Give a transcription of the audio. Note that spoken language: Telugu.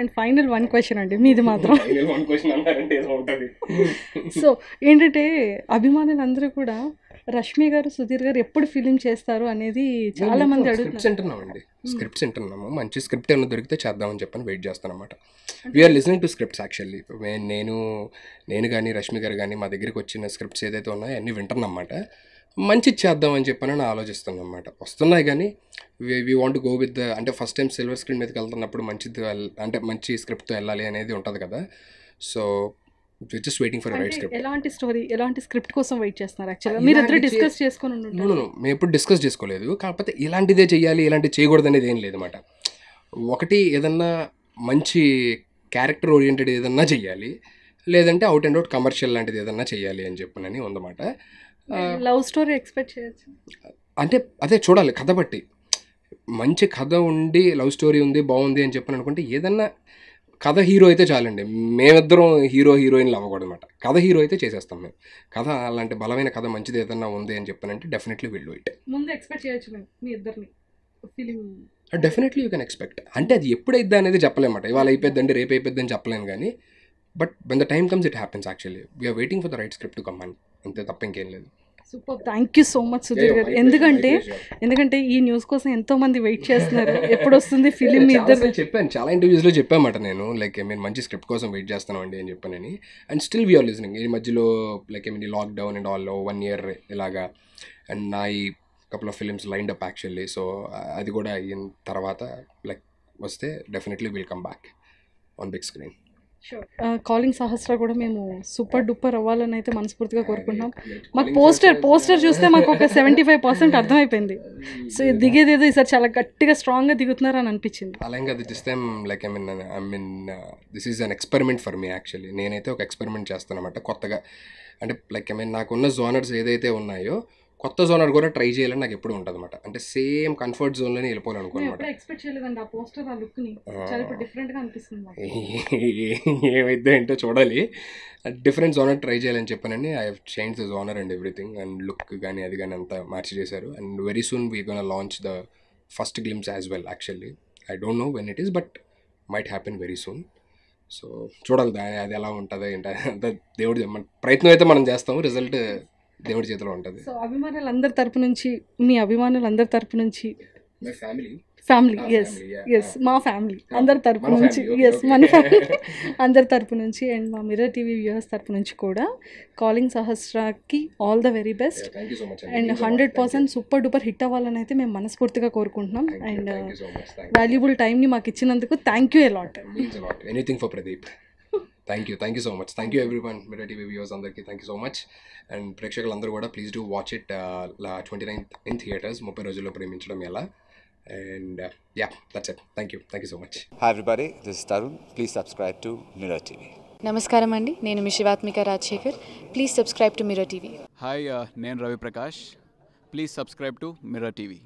అండ్ ఫైనల్ వన్ క్వశ్చన్ అండి మీది మాత్రం సో ఏంటంటే అభిమానులు అందరూ కూడా రష్మి గారు సుధీర్ గారు ఎప్పుడు ఫిలిం చేస్తారు అనేది చాలా మంది అడుగుతున్నారు hmm. స్క్రిప్ట్స్ వింటున్నాము మంచి స్క్రిప్ట్ ఏమైనా దొరికితే చేద్దామని చెప్పని వెయిట్ చేస్తానమాట we're listening to scripts actually నేను నేను కానీ రష్మి గారు కానీ మా దగ్గరికి వచ్చిన స్క్రిప్ట్స్ ఏదైతే ఉన్నాయో అన్నీ వింటున్నమాట మంచి చేద్దామని చెప్పని నేను ఆలోచిస్తున్నాను అనమాట వస్తున్నాయి కానీ వీ వాంట్ గో విత్ అంటే ఫస్ట్ టైం సిల్వర్ స్క్రీన్ మీదకి వెళ్తున్నప్పుడు మంచిది అంటే మంచి స్క్రిప్ట్తో వెళ్ళాలి అనేది ఉంటుంది కదా so just waiting for right script ఎలాంటి స్టోరీ ఎలాంటి స్క్రిప్ట్ కోసం వెయిట్ చేస్తున్నారు యాక్చువల్గా మీరు అందరూ డిస్కస్ చేసుకుని మేము ఎప్పుడు డిస్కస్ చేసుకోలేదు కాకపోతే ఇలాంటిదే చేయాలి ఇలాంటి చేయకూడదు అనేది ఏం అనమాట ఒకటి ఏదన్నా మంచి క్యారెక్టర్ ఓరియంటెడ్ ఏదన్నా చేయాలి లేదంటే అవుట్ అండ్ అవుట్ కమర్షియల్ లాంటిది ఏదన్నా చేయాలి అని చెప్పనని ఉందన్నమాట లవ్ స్టోరీ ఎక్స్పెక్ట్ చేయొచ్చు అంటే అదే చూడాలి కథ బట్టి మంచి కథ ఉండి లవ్ స్టోరీ ఉంది బాగుంది అని చెప్పని అనుకుంటే ఏదన్నా కథ హీరో అయితే చాలండి మేమిద్దరం హీరో హీరోయిన్లు అనమాట కథ హీరో అయితే చేసేస్తాం మేము కథ అలాంటి బలమైన కథ మంచిది ఏదన్నా ఉంది అని చెప్పానంటే డెఫినెట్లీ విల్ ఇట్ ముందు ఎక్స్పెక్ట్ చేయొచ్చు మీ ఇద్దరిని డెఫినెట్లీ యూ కెన్ ఎక్స్పెక్ట్ అంటే అది ఎప్పుడైద్దా అనేది చెప్పలేమాట ఇవాళ అయిపోద్దండి రేపు అయిపోద్దని చెప్పలేము కానీ but when the time comes it happens actually we're waiting for the right script to come and అంతే తప్పింకేం లేదు super thank you so much Sudheer గారు ఎందుకంటే ఎందుకంటే ఈ న్యూస్ కోసం ఎంతో మంది వెయిట్ చేస్తున్నారు ఎప్పుడు వస్తుంది ఫిలిం ఇద్దరు చెప్పాను చాలా ఇంటర్వ్యూస్లో చెప్పామాట నేను లైక్ మీరు మంచి స్క్రిప్ట్ కోసం వెయిట్ అండి అని చెప్పానని అండ్ స్టిల్ వీఆర్ లిజనింగ్ ఈ మధ్యలో లైక్ ఏమి lockdown and all one year ఇలాగా అండ్ నా ఈ couple of films line up actually so అది కూడా అయిన తర్వాత లైక్ వస్తే definitely will come back on big screen calling Sahasra కూడా మేము సూపర్ డూపర్ అవ్వాలని అయితే మనస్ఫూర్తిగా కోరుకుంటున్నాం మాకు పోస్టర్ పోస్టర్ చూస్తే మాకు ఒక సెవెంటీ ఫైవ్ పర్సెంట్ అర్థమైపోయింది సో దిగేది ఏదో ఈసారి చాలా గట్టిగా స్ట్రాంగ్గా దిగుతున్నారు అని అనిపించింది అలాగే అది this time like I mean I mean this an experiment for me actually నేనైతే ఒక ఎక్స్పెరిమెంట్ చేస్తాను అనమాట కొత్తగా అంటే లైక్ ఐ మీన్ నాకున్న జోనర్స్ ఏదైతే ఉన్నాయో కొత్త జోన్ కూడా ట్రై చేయాలని నాకు ఎప్పుడు ఉంటుంది అనమాట అంటే సేమ్ కంఫర్ట్ జోన్ లోనే వెళ్ళిపోవాలనుకోనమాట ఏమైతే ఏంటో చూడాలి డిఫరెంట్ జోనర్ ట్రై చేయాలని చెప్పానండి I have change the genre and everything and look కానీ అది కానీ అంతా మార్చి చేశారు and very soon we gonna launch the first glimpse as well actually I don't know when it is but might happen very soon so చూడాలి దాని అది ఎలా ఉంటుంది ఏంటంటే అంతా దేవుడు ప్రయత్నం అయితే మనం చేస్తాము రిజల్ట్ దేవుడి చేతిలో ఉంటుంది సో అందరి తరపు నుంచి మీ అభిమానులందరి తరపు నుంచి ఫ్యామిలీ ఫ్యామిలీ ఎస్ ఎస్ మా ఫ్యామిలీ ah, అందరి తరపు నుంచి ఎస్ మన ఫ్యామిలీ అందరి తరపు నుంచి అండ్ మా మిర్రర్ టీవీ వ్యూవర్స్ తరపు నుంచి కూడా కాలింగ్ సహస్రాకి all the very best and hundred percent super duper hit అవ్వాలని అయితే మేము మనస్ఫూర్తిగా కోరుకుంటున్నాం అండ్ వాల్యుబుల్ టైంని మాకు ఇచ్చినందుకు thank you a lot anything for Pradeep thank you thank you so much thank you everyone media TV viewers అందరికీ thank you so much and ప్రేక్షకులందరూ కూడా please do watch it twenty ninth in theatres ముప్పై రోజుల్లో ప్రేమించడం ఎలా and yeah that's it thank you thank you so much hi everybody this Tarun please subscribe to Mirror TV నమస్కారం అండి నేను మీ Shivathmika Rajasekhar please subscribe to Mirror TV hi నేను Ravi Prakash please subscribe to Mirror TV